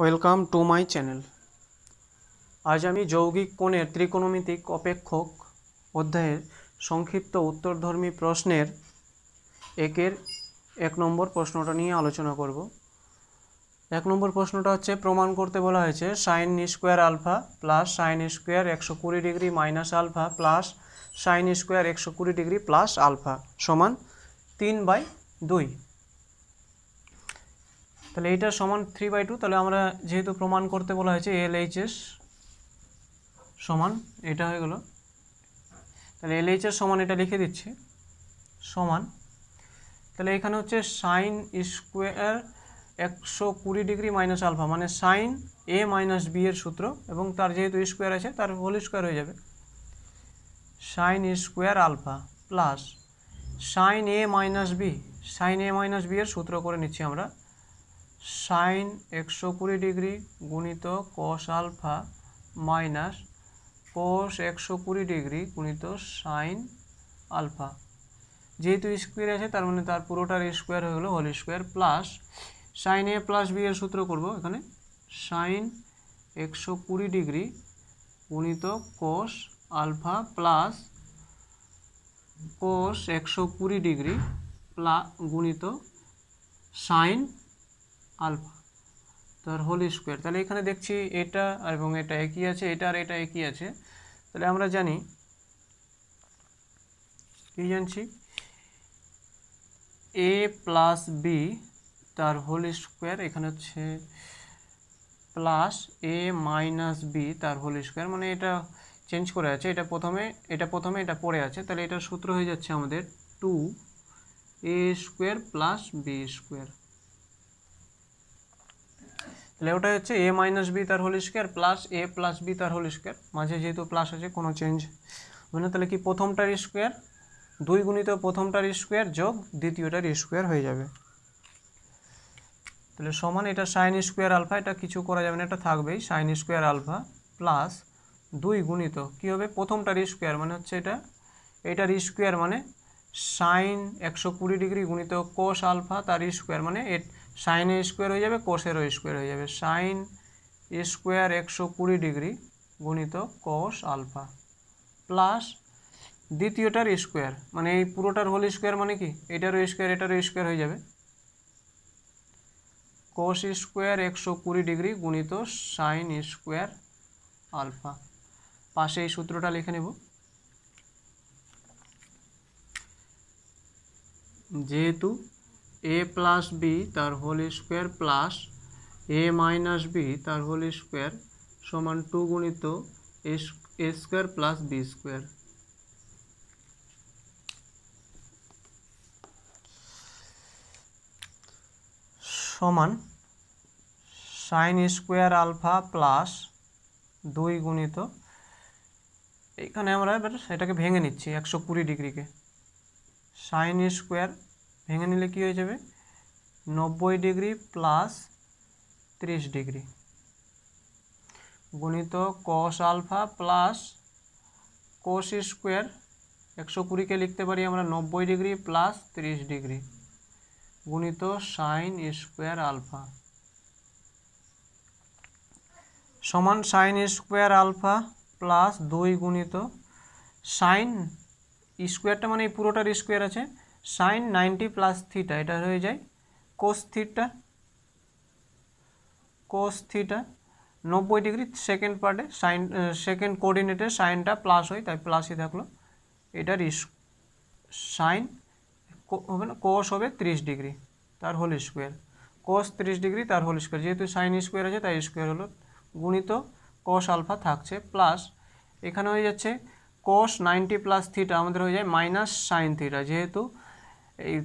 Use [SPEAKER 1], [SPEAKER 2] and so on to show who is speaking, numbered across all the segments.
[SPEAKER 1] welcome to my channel আজ আমি যৌগিক কোণের ত্রিকোণমিতিক অপেক্ষক অধ্যায়ের সংক্ষিপ্ত উত্তরধর্মী প্রশ্নের একের এক নম্বর প্রশ্নটা নিয়ে আলোচনা করব এক নম্বর প্রশ্নটা হচ্ছে প্রমাণ করতে বলা হয়েছে sine square alpha plus sine square একশো কুড়ি degree minus alpha plus sine square একশো কুড়ি ডিগ্রি প্লাস আলফা সমান তিন বাই দুই তাহলে এইটার সমান থ্রি বাই টু তাহলে আমরা যেহেতু প্রমাণ করতে বলা হয়েছে এল সমান এটা হয়ে গেল তাহলে এল এইচএস সমান এটা লিখে দিচ্ছি সমান তাহলে এখানে হচ্ছে সাইন স্কোয়ার একশো কুড়ি ডিগ্রি মাইনাস আলফা মানে সাইন এ মাইনাস বি এর সূত্র এবং তার যেহেতু স্কোয়ার আছে তার হোল স্কোয়ার হয়ে যাবে sine square alpha plus sine A minus B sine A minus B এর সূত্র করে নিচ্ছি আমরা সাইন একশো কুড়ি ডিগ্রি গুণিত কস আলফা মাইনাস কোষ একশো কুড়ি ডিগ্রি গুণিত সাইন আলফা যেহেতু স্কোয়ার আছে তার মানে তার পুরোটার স্কোয়ার হয়ে গেলো whole square plus sine A plus B এর সূত্র করব এখানে সাইন একশো কুড়ি ডিগ্রি গুণিত কোস আলফা প্লাস কোস একশো কুড়ি ডিগ্রি প্লা গুণিত সাইন আলফা তার হোল স্কোয়ার তাহলে এখানে দেখছি এটা এবং এটা একই আছে এটা আর এটা একই আছে তাহলে আমরা জানি কি জানছি এ প্লাস বি তার হোল স্কোয়ার এখানে হচ্ছে প্লাস এ মাইনাস বি তার হোল স্কোয়ার মানে এটা চেঞ্জ করে আছে এটা প্রথমে এটা প্রথমে এটা পড়ে আছে তাহলে এটার সূত্র হয়ে যাচ্ছে আমাদের two A square plus B square তাহলে ওটাই হচ্ছে এ মাইনাস বি তার whole square plus A plus B তার হোল স্কোয়ার মাঝে যেহেতু প্লাস আছে কোনো চেঞ্জ হবে না তাহলে কি প্রথমটার স্কোয়ার দুই গুণিত প্রথমটার স্কোয়ার যোগ দ্বিতীয়টার স্কোয়ার হয়ে যাবে তাহলে সমান এটা সাইন স্কোয়ার আলফা এটা কিছু করা যাবে না এটা থাকবেই সাইন স্কোয়ার আলফা প্লাস দুই গুণিত কী হবে প্রথমটার স্কোয়ার মানে হচ্ছে এটা এটার স্কোয়ার মানে সাইন একশো কুড়ি ডিগ্রি গুণিত কোষ আলফা তার স্কোয়ার মানে সাইন স্কোয়ার হয়ে যাবে কোষেরও স্কোয়ার হয়ে যাবে সাইন স্কোয়ার একশো কুড়ি ডিগ্রি গুণিত কোষ আলফা প্লাস দ্বিতীয়টার স্কোয়ার মানে এই পুরোটার হোল স্কোয়ার মানে কি এটারও স্কোয়ার এটারও স্কোয়ার হয়ে যাবে কোষ স্কোয়ার একশো কুড়ি ডিগ্রি গুণিত সাইন স্কোয়ার আলফা পাশে এই সূত্রটা লিখে নেব যেহেতু এ প্লাস বি তার whole square plus A minus B তার হোল স্কোয়ার সমান টু গুণিত A square plus B square সমান সাইন স্কোয়ার আলফা প্লাস দুই গুণিত এখানে আমরা এবার এটাকে ভেঙে নিচ্ছি একশো কুড়ি ডিগ্রিকে সাইন স্কোয়ার ভেঙে নিলে কী হয়ে যাবে নব্বই ডিগ্রি প্লাস ত্রিশ ডিগ্রি গুণিত cos alpha plus cos square একশো কুড়িকে লিখতে পারি আমরা নব্বই ডিগ্রি প্লাস ত্রিশ ডিগ্রি গুণিত সাইন স্কোয়ার আলফা সমান সাইন স্কোয়ার আলফা প্লাস দুই গুণিত সাইন স্কোয়ারটা মানে এই পুরোটার স্কোয়ার আছে সাইন নাইনটি প্লাস থিটা এটা হয়ে যায় কোস থিটা কোস থিটা নব্বই ডিগ্রি সেকেন্ড পার্টে সাইন সেকেন্ড কোঅর্ডিনেটে সাইনটা প্লাস হয় তাই প্লাসই থাকলো এটার ইস সাইন হবে না কোস হবে ত্রিশ ডিগ্রি তার হোল স্কোয়ার কোস ত্রিশ ডিগ্রি তার হোল স্কোয়ার যেহেতু সাইন স্কোয়ার আছে তাই স্কোয়ার হলো গুণিত কোস আলফা থাকছে প্লাস এখানে হয়ে যাচ্ছে কোস নাইনটি প্লাস থিটা আমাদের হয়ে যায় মাইনাস সাইন থিটা যেহেতু এই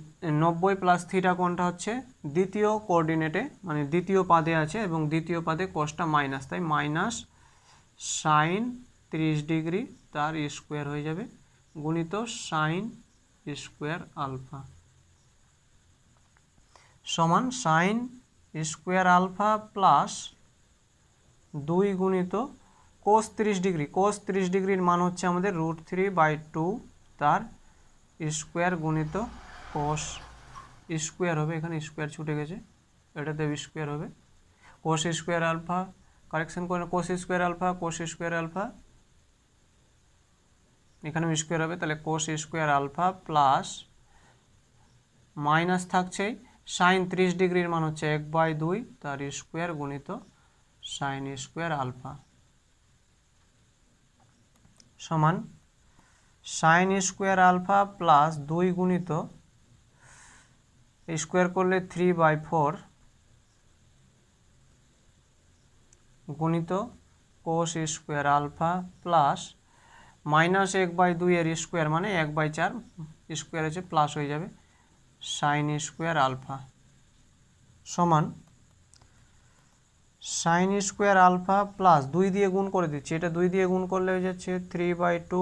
[SPEAKER 1] নব্বই প্লাস থিটা কোনটা হচ্ছে দ্বিতীয় কোঅর্ডিনেটে মানে দ্বিতীয় পাদে আছে এবং দ্বিতীয় পাদে কষটা মাইনাস তাই মাইনাস সাইন ত্রিশ ডিগ্রি তার স্কোয়ার হয়ে যাবে গুণিত সাইন স্কোয়ার আলফা সমান সাইন স্কোয়ার আলফা প্লাস দুই গুণিত কোষ তিরিশ ডিগ্রি কোষ তিরিশ ডিগ্রির মান হচ্ছে আমাদের রুট থ্রি বাই টু তার স্কোয়ার গুণিত কস স্কোয়ার হবে এখানে স্কোয়ার ছুটে গেছে এটাতে স্কোয়ার হবে কোস স্কোয়ার আলফা কারেকশন করে cos square alpha cos square alpha এখানে স্কোয়ার হবে তাহলে cos square alpha plus minus থাকছে সাইন ত্রিশ ডিগ্রির মান হচ্ছে এক বাই দুই তার স্কোয়ার গুণিত সাইন স্কোয়ার আলফা সমান সাইন স্কোয়ার আলফা প্লাস দুই গুণিত স্কোয়ার করলে থ্রি বাই ফোর গুণিত cos square alpha plus minus এক বাই দুইয়ের স্কোয়ার মানে এক বাই চার স্কোয়ার হচ্ছে প্লাস হয়ে যাবে সাইন স্কোয়ার আলফা সমান সাইন স্কোয়ার আলফা প্লাস দুই দিয়ে গুণ করে দিচ্ছি এটা দুই দিয়ে গুণ করলে হয়ে যাচ্ছে three by two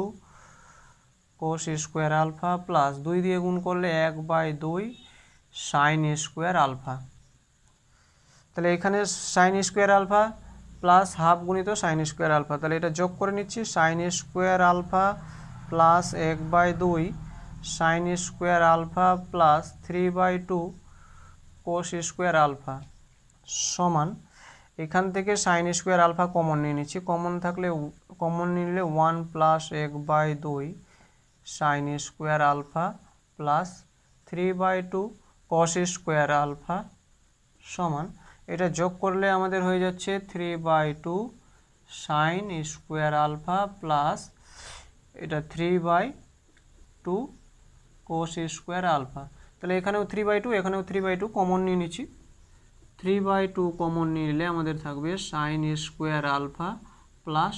[SPEAKER 1] cos square alpha plus দুই দিয়ে গুণ করলে এক বাই দুই সাইন স্কোয়ার আলফা তাহলে এখানে sine square alpha plus half গুণিত সাইন স্কোয়ার আলফা তাহলে এটা যোগ করে নিচ্ছি সাইন স্কোয়ার আলফা প্লাস এক বাই দুই sine square alpha plus three by two cos square alpha সমান এখান থেকে সাইন স্কোয়ার আলফা কমন নিয়ে নিচ্ছি কমন থাকলে কমন নিলে ওয়ান প্লাস এক বাই দুই sine square alpha plus three by two cos square alpha সমান এটা যোগ করলে আমাদের হয়ে যাচ্ছে three by two sine square alpha plus এটা three by two cos square alpha তাহলে এখানেও থ্রি বাই টু এখানেও থ্রি বাই টু কমন নিয়ে নিচ্ছি থ্রি বাই টু কমন নিলে আমাদের থাকবে sine square alpha plus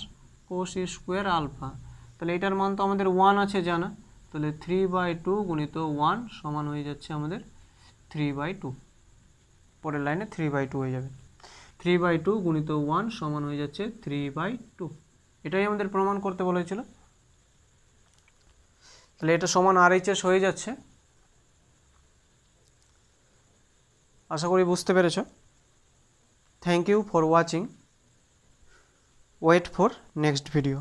[SPEAKER 1] cos square alpha তাহলে এটার মান তো আমাদের ওয়ান আছে জানা তাহলে থ্রি বাই টু গুণিত ওয়ান সমান হয়ে যাচ্ছে আমাদের থ্রি বাই টু পরের লাইনে থ্রি বাই টু হয়ে যাবে থ্রি বাই টু গুণিত ওয়ান সমান হয়ে যাচ্ছে থ্রি বাই টু এটাই আমাদের প্রমাণ করতে বলা হয়েছিল তাহলে এটা সমান আর এইচএস হয়ে যাচ্ছে আশা করি বুঝতে পেরেছ thank you for watching wait for next video